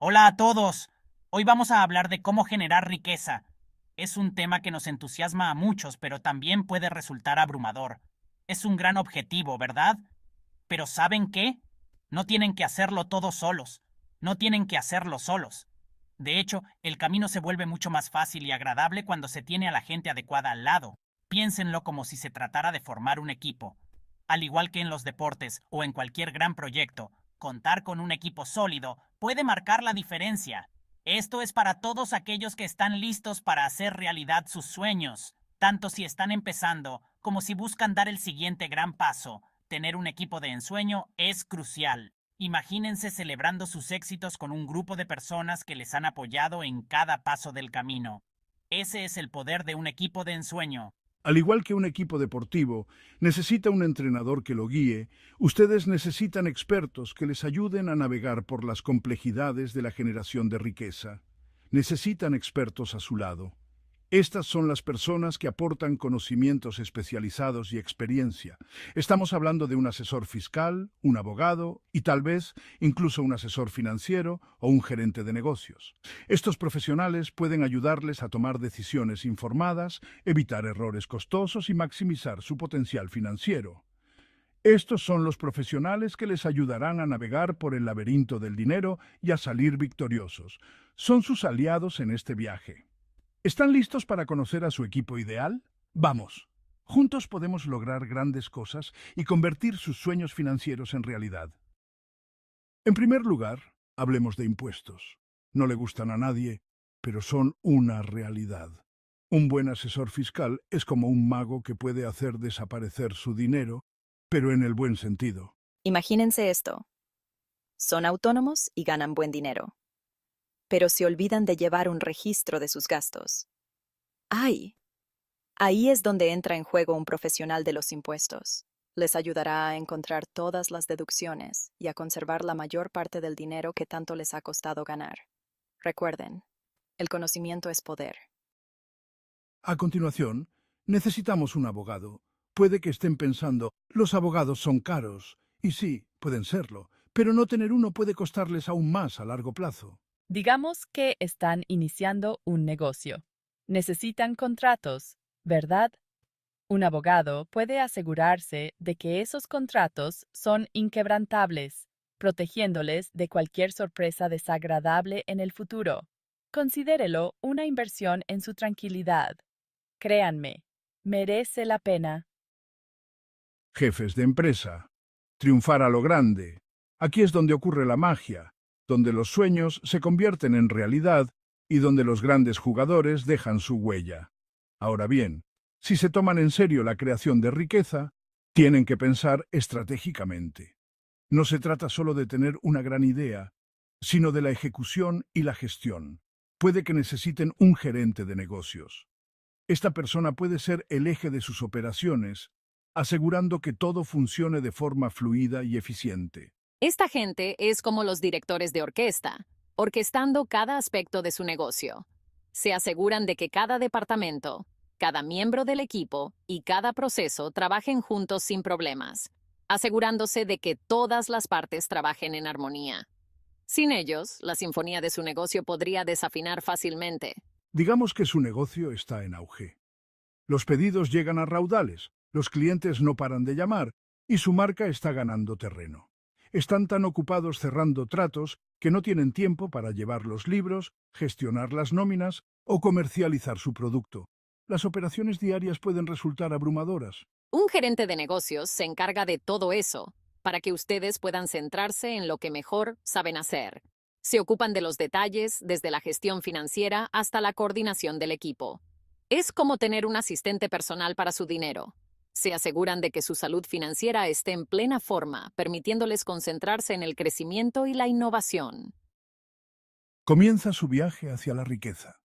Hola a todos. Hoy vamos a hablar de cómo generar riqueza. Es un tema que nos entusiasma a muchos, pero también puede resultar abrumador. Es un gran objetivo, ¿verdad? Pero ¿saben qué? No tienen que hacerlo todos solos. No tienen que hacerlo solos. De hecho, el camino se vuelve mucho más fácil y agradable cuando se tiene a la gente adecuada al lado. Piénsenlo como si se tratara de formar un equipo. Al igual que en los deportes o en cualquier gran proyecto, contar con un equipo sólido puede marcar la diferencia. Esto es para todos aquellos que están listos para hacer realidad sus sueños, tanto si están empezando como si buscan dar el siguiente gran paso. Tener un equipo de ensueño es crucial. Imagínense celebrando sus éxitos con un grupo de personas que les han apoyado en cada paso del camino. Ese es el poder de un equipo de ensueño. Al igual que un equipo deportivo necesita un entrenador que lo guíe, ustedes necesitan expertos que les ayuden a navegar por las complejidades de la generación de riqueza. Necesitan expertos a su lado. Estas son las personas que aportan conocimientos especializados y experiencia. Estamos hablando de un asesor fiscal, un abogado y tal vez incluso un asesor financiero o un gerente de negocios. Estos profesionales pueden ayudarles a tomar decisiones informadas, evitar errores costosos y maximizar su potencial financiero. Estos son los profesionales que les ayudarán a navegar por el laberinto del dinero y a salir victoriosos. Son sus aliados en este viaje. ¿Están listos para conocer a su equipo ideal? Vamos. Juntos podemos lograr grandes cosas y convertir sus sueños financieros en realidad. En primer lugar, hablemos de impuestos. No le gustan a nadie, pero son una realidad. Un buen asesor fiscal es como un mago que puede hacer desaparecer su dinero, pero en el buen sentido. Imagínense esto. Son autónomos y ganan buen dinero pero se olvidan de llevar un registro de sus gastos. ¡Ay! Ahí es donde entra en juego un profesional de los impuestos. Les ayudará a encontrar todas las deducciones y a conservar la mayor parte del dinero que tanto les ha costado ganar. Recuerden, el conocimiento es poder. A continuación, necesitamos un abogado. Puede que estén pensando, los abogados son caros, y sí, pueden serlo, pero no tener uno puede costarles aún más a largo plazo. Digamos que están iniciando un negocio. Necesitan contratos, ¿verdad? Un abogado puede asegurarse de que esos contratos son inquebrantables, protegiéndoles de cualquier sorpresa desagradable en el futuro. Considérelo una inversión en su tranquilidad. Créanme, merece la pena. Jefes de empresa. Triunfar a lo grande. Aquí es donde ocurre la magia donde los sueños se convierten en realidad y donde los grandes jugadores dejan su huella. Ahora bien, si se toman en serio la creación de riqueza, tienen que pensar estratégicamente. No se trata solo de tener una gran idea, sino de la ejecución y la gestión. Puede que necesiten un gerente de negocios. Esta persona puede ser el eje de sus operaciones, asegurando que todo funcione de forma fluida y eficiente. Esta gente es como los directores de orquesta, orquestando cada aspecto de su negocio. Se aseguran de que cada departamento, cada miembro del equipo y cada proceso trabajen juntos sin problemas, asegurándose de que todas las partes trabajen en armonía. Sin ellos, la sinfonía de su negocio podría desafinar fácilmente. Digamos que su negocio está en auge. Los pedidos llegan a raudales, los clientes no paran de llamar y su marca está ganando terreno están tan ocupados cerrando tratos que no tienen tiempo para llevar los libros, gestionar las nóminas o comercializar su producto. Las operaciones diarias pueden resultar abrumadoras. Un gerente de negocios se encarga de todo eso, para que ustedes puedan centrarse en lo que mejor saben hacer. Se ocupan de los detalles, desde la gestión financiera hasta la coordinación del equipo. Es como tener un asistente personal para su dinero. Se aseguran de que su salud financiera esté en plena forma, permitiéndoles concentrarse en el crecimiento y la innovación. Comienza su viaje hacia la riqueza.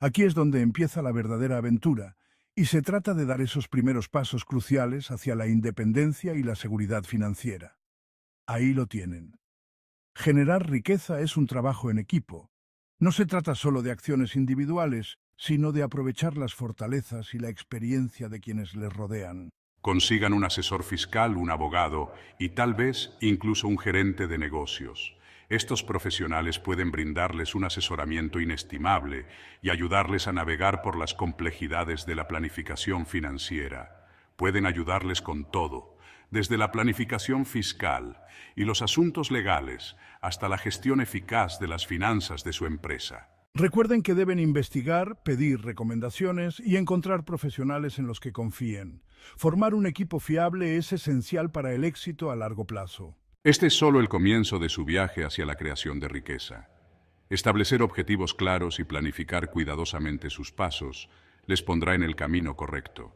Aquí es donde empieza la verdadera aventura, y se trata de dar esos primeros pasos cruciales hacia la independencia y la seguridad financiera. Ahí lo tienen. Generar riqueza es un trabajo en equipo. No se trata solo de acciones individuales, sino de aprovechar las fortalezas y la experiencia de quienes les rodean. Consigan un asesor fiscal, un abogado y tal vez incluso un gerente de negocios. Estos profesionales pueden brindarles un asesoramiento inestimable y ayudarles a navegar por las complejidades de la planificación financiera. Pueden ayudarles con todo, desde la planificación fiscal y los asuntos legales hasta la gestión eficaz de las finanzas de su empresa. Recuerden que deben investigar, pedir recomendaciones y encontrar profesionales en los que confíen. Formar un equipo fiable es esencial para el éxito a largo plazo. Este es solo el comienzo de su viaje hacia la creación de riqueza. Establecer objetivos claros y planificar cuidadosamente sus pasos les pondrá en el camino correcto.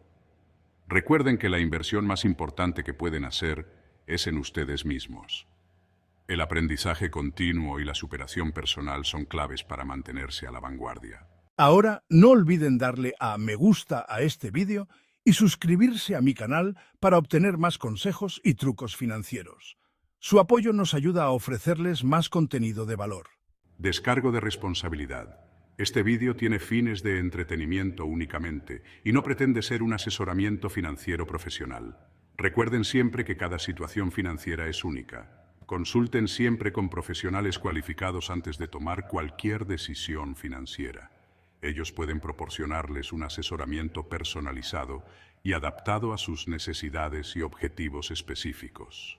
Recuerden que la inversión más importante que pueden hacer es en ustedes mismos el aprendizaje continuo y la superación personal son claves para mantenerse a la vanguardia. Ahora, no olviden darle a me gusta a este vídeo y suscribirse a mi canal para obtener más consejos y trucos financieros. Su apoyo nos ayuda a ofrecerles más contenido de valor. Descargo de responsabilidad. Este vídeo tiene fines de entretenimiento únicamente y no pretende ser un asesoramiento financiero profesional. Recuerden siempre que cada situación financiera es única. Consulten siempre con profesionales cualificados antes de tomar cualquier decisión financiera. Ellos pueden proporcionarles un asesoramiento personalizado y adaptado a sus necesidades y objetivos específicos.